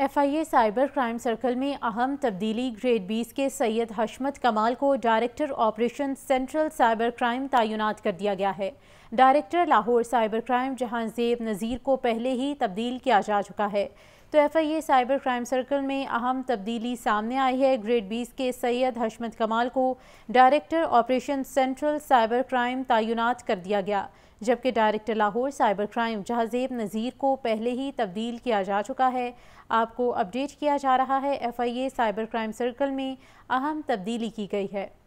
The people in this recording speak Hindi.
एफआईए साइबर क्राइम सर्कल में अहम तब्दीली ग्रेड बीस के सैयद हशमत कमाल को director operation central cyber crime तैनात कर दिया गया है director Lahore cyber crime Jahanzeb Nazir को पहले ही तब्दील किया जा चुका है तो F I A cyber crime circle में अहम तब्दीली सामने आई है ग्रेड बीस के सैयद हशमत कमाल को director operation central cyber crime तयनत कर दिया गया जबकि director Lahore cyber crime Jahanzeb Nazir को पहले ही तब्दील किया जा चुका है आपको अपडेट किया जा रहा है F I A cyber crime circle में अहम तब्दीली की गई है